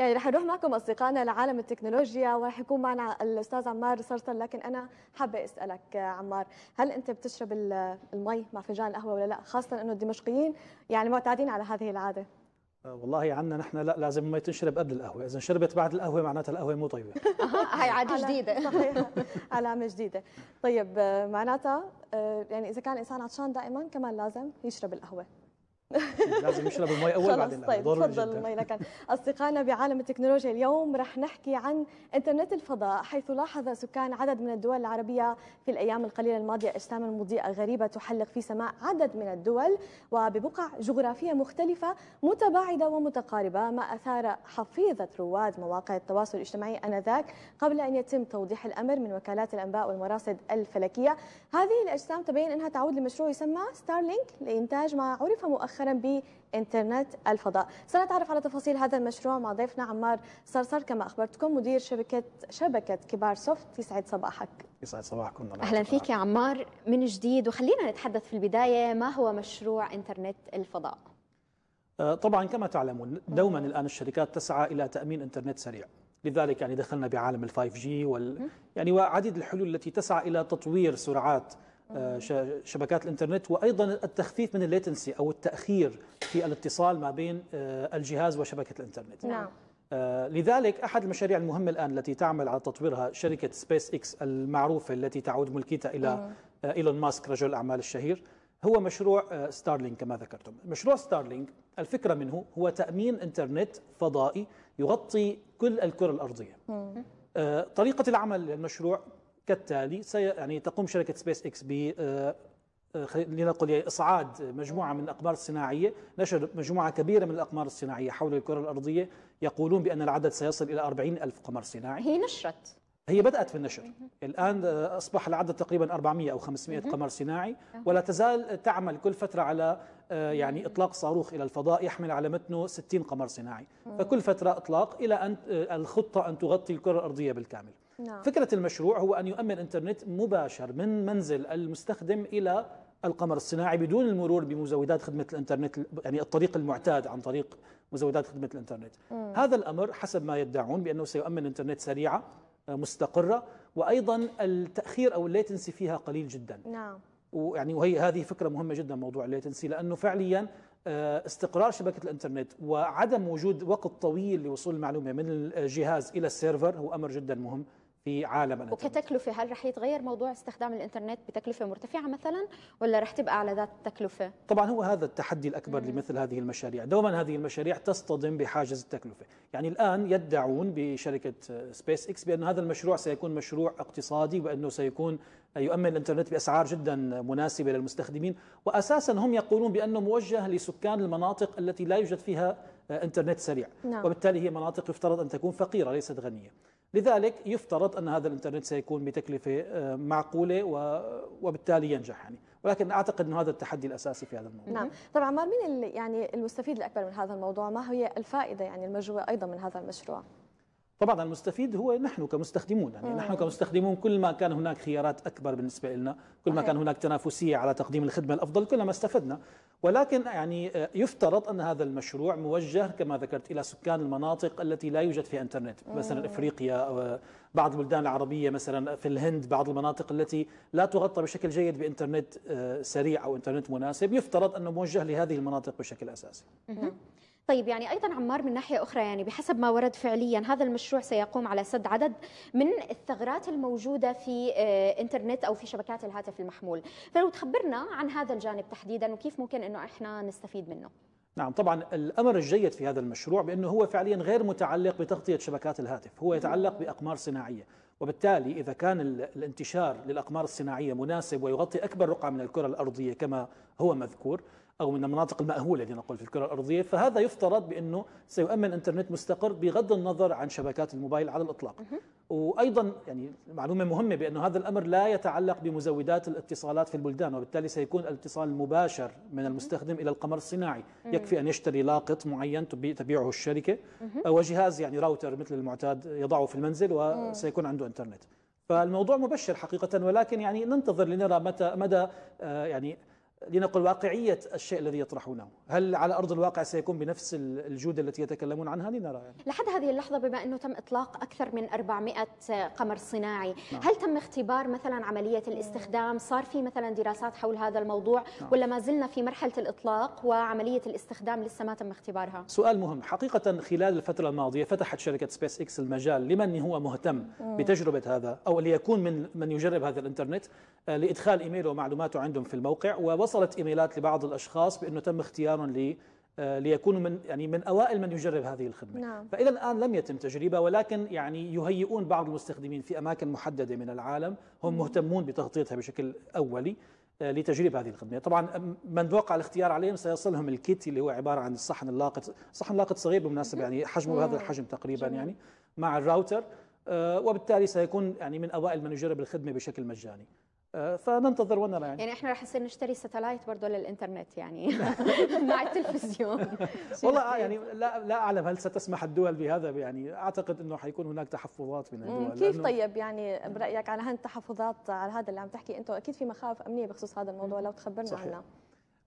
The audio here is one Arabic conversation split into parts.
يعني رح نروح معكم اصدقائنا لعالم التكنولوجيا ورح يكون معنا الاستاذ عمار صرصر لكن انا حابه اسالك عمار هل انت بتشرب المي مع فنجان القهوه ولا لا خاصه انه الدمشقيين يعني معتادين على هذه العاده آه، والله عنا نحن لا لازم ما تنشرب قبل القهوه اذا شربت بعد القهوه معناتها القهوه مو طيبه هاي عاده جديده صحيح علامه جديده طيب آه، معناتها آه، يعني اذا كان الانسان عطشان دائما كمان لازم يشرب القهوه لازم نشرب المي اول بعدين طيب تفضل المي لكن اصدقائنا بعالم التكنولوجيا اليوم رح نحكي عن انترنت الفضاء حيث لاحظ سكان عدد من الدول العربيه في الايام القليله الماضيه اجساما مضيئه غريبه تحلق في سماء عدد من الدول وببقع جغرافيه مختلفه متباعده ومتقاربه ما اثار حفيظه رواد مواقع التواصل الاجتماعي انذاك قبل ان يتم توضيح الامر من وكالات الانباء والمراصد الفلكيه هذه الاجسام تبين انها تعود لمشروع يسمى ستارلينك لانتاج ما عرف مؤخرا مؤخرا بإنترنت الفضاء سنتعرف على تفاصيل هذا المشروع مع ضيفنا عمار صرصر كما أخبرتكم مدير شبكة شبكة كبار سوفت يسعد صباحك يسعد صباحكم الله أهلا فيك يا عمار من جديد وخلينا نتحدث في البداية ما هو مشروع إنترنت الفضاء آه، طبعا كما تعلمون دوما الآن الشركات تسعى إلى تأمين إنترنت سريع لذلك يعني دخلنا بعالم ال 5G وال يعني وعديد الحلول التي تسعى إلى تطوير سرعات آه، شبكات الانترنت وايضا التخفيف من الليتنسي او التاخير في الاتصال ما بين آه، الجهاز وشبكه الانترنت نعم آه، لذلك احد المشاريع المهمه الان التي تعمل على تطويرها شركه سبيس اكس المعروفه التي تعود ملكيتها الى ايلون ماسك رجل الاعمال الشهير هو مشروع ستارلينك كما ذكرتم مشروع ستارلينك الفكره منه هو تامين انترنت فضائي يغطي كل الكره الارضيه طريقه العمل للمشروع كالتالي سي يعني تقوم شركه سبيس اكس ب آه، آه، لنقل إصعاد مجموعة من الأقمار الصناعية نشر مجموعة كبيرة من الأقمار الصناعية حول الكرة الأرضية يقولون بأن العدد سيصل إلى 40 ألف قمر صناعي هي نشرت هي بدأت في النشر الآن آه، أصبح العدد تقريبا 400 أو 500 قمر صناعي نعم. ولا تزال تعمل كل فترة على يعني إطلاق صاروخ إلى الفضاء يحمل على متنه 60 قمر صناعي فكل فترة إطلاق إلى أن الخطة أن تغطي الكرة الأرضية بالكامل نعم. فكرة المشروع هو أن يؤمن إنترنت مباشر من منزل المستخدم إلى القمر الصناعي بدون المرور بمزودات خدمة الإنترنت يعني الطريق المعتاد عن طريق مزودات خدمة الإنترنت مم. هذا الأمر حسب ما يدعون بأنه سيؤمن إنترنت سريعة آه، مستقرة وأيضا التأخير أو الليتنسي فيها قليل جدا نعم ويعني وهي هذه فكرة مهمة جدا موضوع الليتنسي لأنه فعليا آه، استقرار شبكة الإنترنت وعدم وجود وقت طويل لوصول المعلومة من الجهاز إلى السيرفر هو أمر جدا مهم في عالم الانترنت وكتكلفه هل رح يتغير موضوع استخدام الانترنت بتكلفه مرتفعه مثلا ولا رح تبقى على ذات التكلفه طبعا هو هذا التحدي الاكبر مم. لمثل هذه المشاريع دوما هذه المشاريع تصطدم بحاجز التكلفه يعني الان يدعون بشركه سبيس اكس بان هذا المشروع سيكون مشروع اقتصادي وانه سيكون يؤمن الانترنت باسعار جدا مناسبه للمستخدمين واساسا هم يقولون بانه موجه لسكان المناطق التي لا يوجد فيها انترنت سريع نعم. وبالتالي هي مناطق يفترض ان تكون فقيره ليست غنيه لذلك يفترض أن هذا الإنترنت سيكون بتكلفة آه، معقولة وبالتالي ينجح يعني ولكن اعتقد انه هذا التحدي الاساسي في هذا الموضوع نعم طبعا عمار مين يعني المستفيد الاكبر من هذا الموضوع ما هي الفائده يعني المرجوه ايضا من هذا المشروع طبعا المستفيد هو نحن كمستخدمون يعني مم. نحن كمستخدمون كل ما كان هناك خيارات اكبر بالنسبه لنا كل ما أحيان. كان هناك تنافسيه على تقديم الخدمه الافضل كلما استفدنا ولكن يعني آه، يفترض ان هذا المشروع موجه كما ذكرت الى سكان المناطق التي لا يوجد فيها انترنت، مثلا افريقيا بعض البلدان العربيه مثلا في الهند بعض المناطق التي لا تغطى بشكل جيد بانترنت آه، سريع او انترنت مناسب، يفترض انه موجه لهذه المناطق بشكل اساسي. طيب يعني ايضا عمار من ناحيه اخرى يعني بحسب ما ورد فعليا هذا المشروع سيقوم على سد عدد من الثغرات الموجوده في آه، انترنت او في شبكات الهاتف المحمول، فلو تخبرنا عن هذا الجانب تحديدا وكيف ممكن انه احنا نستفيد منه. نعم طبعا الامر الجيد في هذا المشروع بانه هو فعليا غير متعلق بتغطيه شبكات الهاتف، هو يتعلق باقمار صناعيه، وبالتالي اذا كان الانتشار للاقمار الصناعيه مناسب ويغطي اكبر رقعه من الكره الارضيه كما هو مذكور، أو من المناطق المأهولة نقول في الكرة الأرضية فهذا يفترض بأنه سيؤمن إنترنت مستقر بغض النظر عن شبكات الموبايل على الإطلاق وأيضا يعني معلومة مهمة بأن هذا الأمر لا يتعلق بمزودات الاتصالات في البلدان وبالتالي سيكون الاتصال المباشر من المستخدم إلى القمر الصناعي يكفي أن يشتري لاقط معين تبيعه الشركة أو آه، جهاز يعني راوتر مثل المعتاد يضعه في المنزل وسيكون عنده إنترنت فالموضوع مبشر حقيقة ولكن يعني ننتظر لنرى متى مدى آه، يعني لنقل واقعية الشيء الذي يطرحونه هل على ارض الواقع سيكون بنفس الجوده التي يتكلمون عنها لنرى يعني. لحد هذه اللحظه بما انه تم اطلاق اكثر من 400 قمر صناعي نعم. هل تم اختبار مثلا عمليه الاستخدام صار في مثلا دراسات حول هذا الموضوع نعم. ولا ما زلنا في مرحله الاطلاق وعمليه الاستخدام لسه ما تم اختبارها سؤال مهم حقيقه خلال الفتره الماضيه فتحت شركه سبيس اكس المجال لمن هو مهتم بتجربه هذا او ليكون من من يجرب هذا الانترنت آه، لادخال ايميله ومعلوماته عندهم في الموقع ووصلت ايميلات لبعض الاشخاص بانه تم اختيار مقدار لي آه، ليكونوا من يعني من اوائل من يجرب هذه الخدمه نعم. فاذا الان لم يتم تجربه ولكن يعني يهيئون بعض المستخدمين في اماكن محدده من العالم هم مهتمون بتغطيتها بشكل اولي آه، لتجريب هذه الخدمه، طبعا من وقع الاختيار عليهم سيصلهم الكيت اللي هو عباره عن الصحن اللاقط، صحن لاقط صغير بالمناسبه يعني حجمه بهذا الحجم تقريبا جميل. يعني مع الراوتر آه، وبالتالي سيكون يعني من اوائل من يجرب الخدمه بشكل مجاني. آه، فننتظر ونرى يعني يعني احنا رح نصير نشتري ستلايت برضه للانترنت يعني مع التلفزيون والله آه، يعني لا لا اعلم هل ستسمح الدول بهذا يعني اعتقد انه حيكون هناك تحفظات من الدول كيف طيب يعني برايك على هالتحفظات على هذا اللي عم تحكي انت اكيد في مخاوف امنيه بخصوص هذا الموضوع لو تخبرنا صحيح.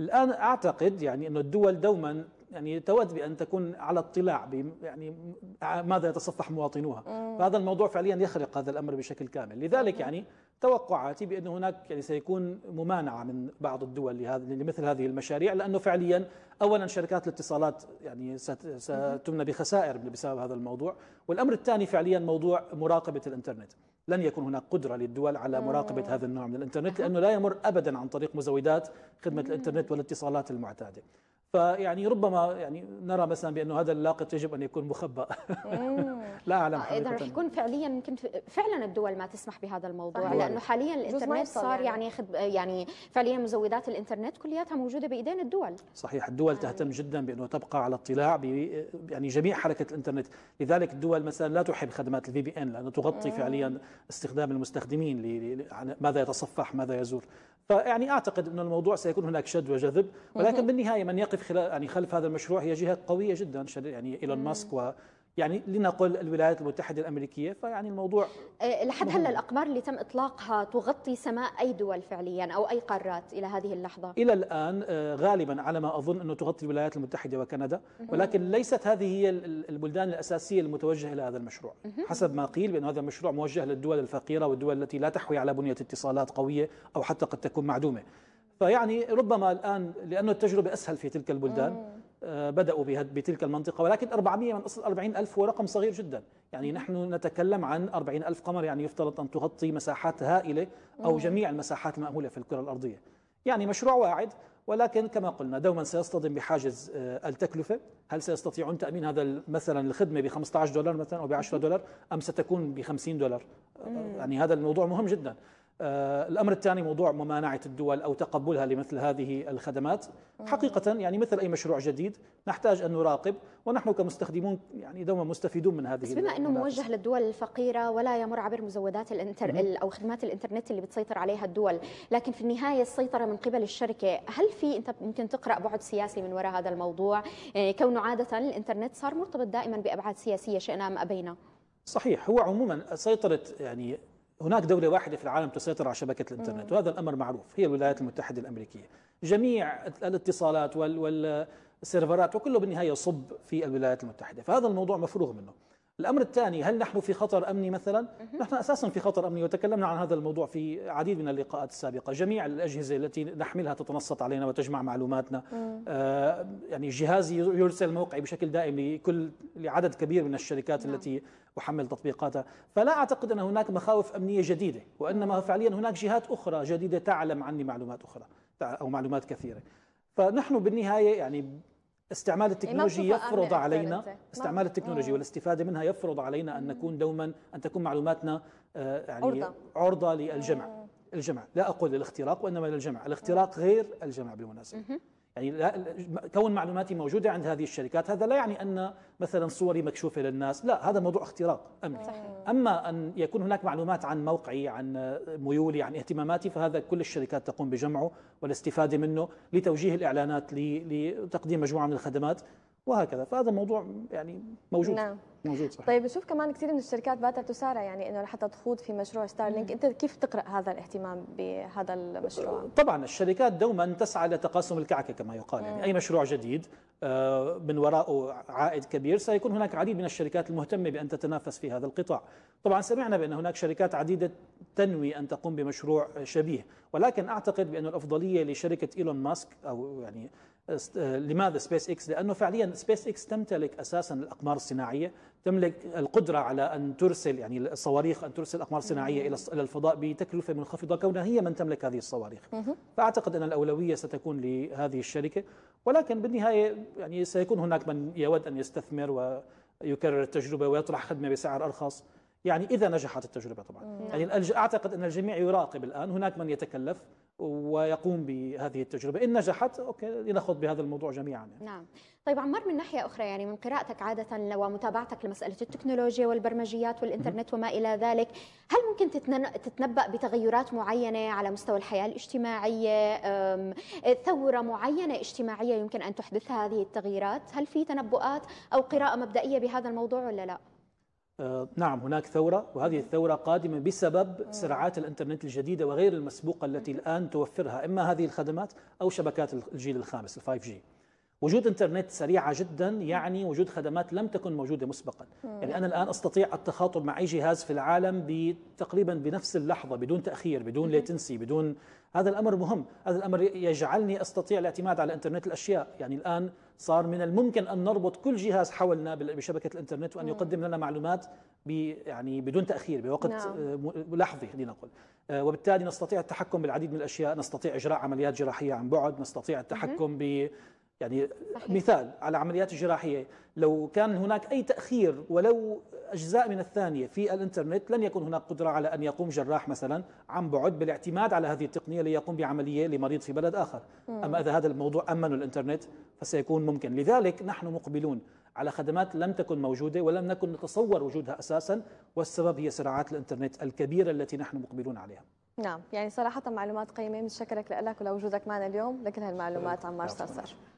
الان اعتقد يعني انه الدول دوما يعني تود بان تكون على اطلاع يعني ماذا يتصفح مواطنوها فهذا الموضوع فعليا يخرق هذا الامر بشكل كامل لذلك يعني توقعاتي بأن هناك يعني سيكون ممانعة من بعض الدول لهذا لمثل هذه المشاريع لأنه فعليا أولا شركات الاتصالات يعني ستمنى بخسائر بسبب هذا الموضوع والأمر الثاني فعليا موضوع مراقبة الإنترنت لن يكون هناك قدرة للدول على مراقبة هذا النوع من الإنترنت لأنه لا يمر أبدا عن طريق مزودات خدمة الإنترنت والاتصالات المعتادة فيعني ربما يعني نرى مثلا بانه هذا اللاقط يجب ان يكون مخبأ لا اعلم حقيقة اذا رح يكون فعليا يمكن فعلا الدول ما تسمح بهذا الموضوع صحيح. لانه حاليا الانترنت صار يعني ياخذ يعني, يعني, فعليا مزودات الانترنت كلياتها موجوده بايدين الدول صحيح الدول آه. تهتم جدا بانه تبقى على اطلاع ب يعني جميع حركه الانترنت لذلك الدول مثلا لا تحب خدمات الفي بي ان لانه تغطي مم. آه. فعليا استخدام المستخدمين ماذا يتصفح ماذا يزور فيعني اعتقد انه الموضوع سيكون هناك شد وجذب ولكن مم. بالنهايه من يقف خلال يعني خلف هذا المشروع هي جهه قويه جدا يعني ايلون ماسك و يعني لنقل الولايات المتحدة الأمريكية فيعني الموضوع إيه، لحد هلا الأقمار اللي تم إطلاقها تغطي سماء أي دول فعليا أو أي قارات إلى هذه اللحظة إلى الآن آه، غالبا على ما أظن أنه تغطي الولايات المتحدة وكندا ولكن ليست هذه هي البلدان الأساسية المتوجهة إلى هذا المشروع حسب ما قيل بأن هذا المشروع موجه للدول الفقيرة والدول التي لا تحوي على بنية اتصالات قوية أو حتى قد تكون معدومة فيعني ربما الآن لأنه التجربة أسهل في تلك البلدان آه، بدأوا بتلك المنطقة ولكن 400 من أصل 40 ألف هو رقم صغير جدا يعني نحن نتكلم عن 40 ألف قمر يعني يفترض أن تغطي مساحات هائلة أو جميع المساحات المأهولة في الكرة الأرضية يعني مشروع واعد ولكن كما قلنا دوما سيصطدم بحاجز آه، التكلفة هل سيستطيعون تأمين هذا مثلا الخدمة ب 15 دولار مثلا أو ب 10 دولار أم ستكون ب 50 دولار آه، يعني هذا الموضوع مهم جدا آه، الامر الثاني موضوع ممانعه الدول او تقبلها لمثل هذه الخدمات حقيقه يعني مثل اي مشروع جديد نحتاج ان نراقب ونحن كمستخدمون يعني دوما مستفيدون من هذه بس بما انه موجه للدول الفقيره ولا يمر عبر مزودات الانتر او خدمات الانترنت اللي بتسيطر عليها الدول لكن في النهايه السيطره من قبل الشركه هل في انت ممكن تقرا بعد سياسي من وراء هذا الموضوع يعني كونه عاده الانترنت صار مرتبط دائما بابعاد سياسيه شئنا ام ابينا صحيح هو عموما سيطره يعني هناك دولة واحدة في العالم تسيطر على شبكة الإنترنت وهذا الأمر معروف هي الولايات المتحدة الأمريكية جميع الاتصالات والسيرفرات وكله بالنهاية صب في الولايات المتحدة فهذا الموضوع مفروغ منه الأمر الثاني هل نحن في خطر أمني مثلا؟ نحن أساسا في خطر أمني وتكلمنا عن هذا الموضوع في عديد من اللقاءات السابقة جميع الأجهزة التي نحملها تتنصت علينا وتجمع معلوماتنا آه يعني جهازي يرسل موقعي بشكل دائم لكل لعدد كبير من الشركات نعم. التي أحمل تطبيقاتها فلا أعتقد أن هناك مخاوف أمنية جديدة وإنما فعليا هناك جهات أخرى جديدة تعلم عني معلومات أخرى أو معلومات كثيرة فنحن بالنهاية يعني استعمال إيه، التكنولوجيا يفرض علينا استعمال التكنولوجيا والاستفادة منها يفرض علينا أن نكون دوما أن تكون معلوماتنا آه، يعني عرضة, للجمع الجمع لا أقول للاختراق وإنما للجمع الاختراق غير الجمع بالمناسبة يعني لا كون معلوماتي موجوده عند هذه الشركات هذا لا يعني ان مثلا صوري مكشوفه للناس لا هذا موضوع اختراق امني صحيح. اما ان يكون هناك معلومات عن موقعي عن ميولي عن اهتماماتي فهذا كل الشركات تقوم بجمعه والاستفاده منه لتوجيه الاعلانات لتقديم مجموعه من الخدمات وهكذا فهذا الموضوع يعني موجود نعم. موجود صحيح. طيب نشوف كمان كثير من الشركات باتت تسارع يعني انه لحتى تخوض في مشروع ستارلينك انت كيف تقرا هذا الاهتمام بهذا المشروع أه، طبعا الشركات دوما تسعى لتقاسم الكعكه كما يقال يعني اي مشروع جديد أه، من وراءه عائد كبير سيكون هناك العديد من الشركات المهتمه بان تتنافس في هذا القطاع طبعا سمعنا بان هناك شركات عديده تنوي ان تقوم بمشروع شبيه ولكن اعتقد بان الافضليه لشركه ايلون ماسك او يعني آه، لماذا سبيس اكس؟ لانه فعليا سبيس اكس تمتلك اساسا الاقمار الصناعيه، تملك القدره على ان ترسل يعني الصواريخ ان ترسل اقمار صناعيه الى الى الفضاء بتكلفه منخفضه كونها هي من تملك هذه الصواريخ. فاعتقد ان الاولويه ستكون لهذه الشركه، ولكن بالنهايه يعني سيكون هناك من يود ان يستثمر ويكرر التجربه ويطرح خدمه بسعر ارخص. يعني اذا نجحت التجربه طبعا. يعني اعتقد ان الجميع يراقب الان، هناك من يتكلف ويقوم بهذه التجربة إن نجحت أوكي لنخوض بهذا الموضوع جميعا يعني. نعم طيب عمار من ناحية أخرى يعني من قراءتك عادة ومتابعتك لمسألة التكنولوجيا والبرمجيات والإنترنت وما إلى ذلك هل ممكن تتنبأ بتغيرات معينة على مستوى الحياة الاجتماعية ثورة معينة اجتماعية يمكن أن تحدثها هذه التغييرات هل في تنبؤات أو قراءة مبدئية بهذا الموضوع ولا لا؟ آه، نعم هناك ثورة وهذه الثورة قادمة بسبب سرعات الإنترنت الجديدة وغير المسبوقة التي الآن توفرها إما هذه الخدمات أو شبكات الجيل الخامس الفايف جي وجود انترنت سريعه جدا يعني وجود خدمات لم تكن موجوده مسبقا مم. يعني انا الان استطيع التخاطب مع اي جهاز في العالم تقريبا بنفس اللحظه بدون تاخير بدون ليتنسي بدون هذا الامر مهم هذا الامر يجعلني استطيع الاعتماد على انترنت الاشياء يعني الان صار من الممكن ان نربط كل جهاز حولنا بشبكه الانترنت وان يقدم لنا معلومات يعني بدون تاخير بوقت نعم. آه، لحظي لنقل آه، وبالتالي نستطيع التحكم بالعديد من الاشياء نستطيع اجراء عمليات جراحيه عن بعد نستطيع التحكم مم. يعني صحيح. مثال على عمليات الجراحية لو كان هناك أي تأخير ولو أجزاء من الثانية في الإنترنت لن يكون هناك قدرة على أن يقوم جراح مثلا عن بعد بالاعتماد على هذه التقنية ليقوم بعملية لمريض في بلد آخر مم. أما إذا هذا الموضوع أمن الإنترنت فسيكون ممكن لذلك نحن مقبلون على خدمات لم تكن موجودة ولم نكن نتصور وجودها أساسا والسبب هي صراعات الإنترنت الكبيرة التي نحن مقبلون عليها نعم يعني صراحة معلومات قيمة شكرك لك ولوجودك معنا اليوم لكن هالمعلومات عمار صرصر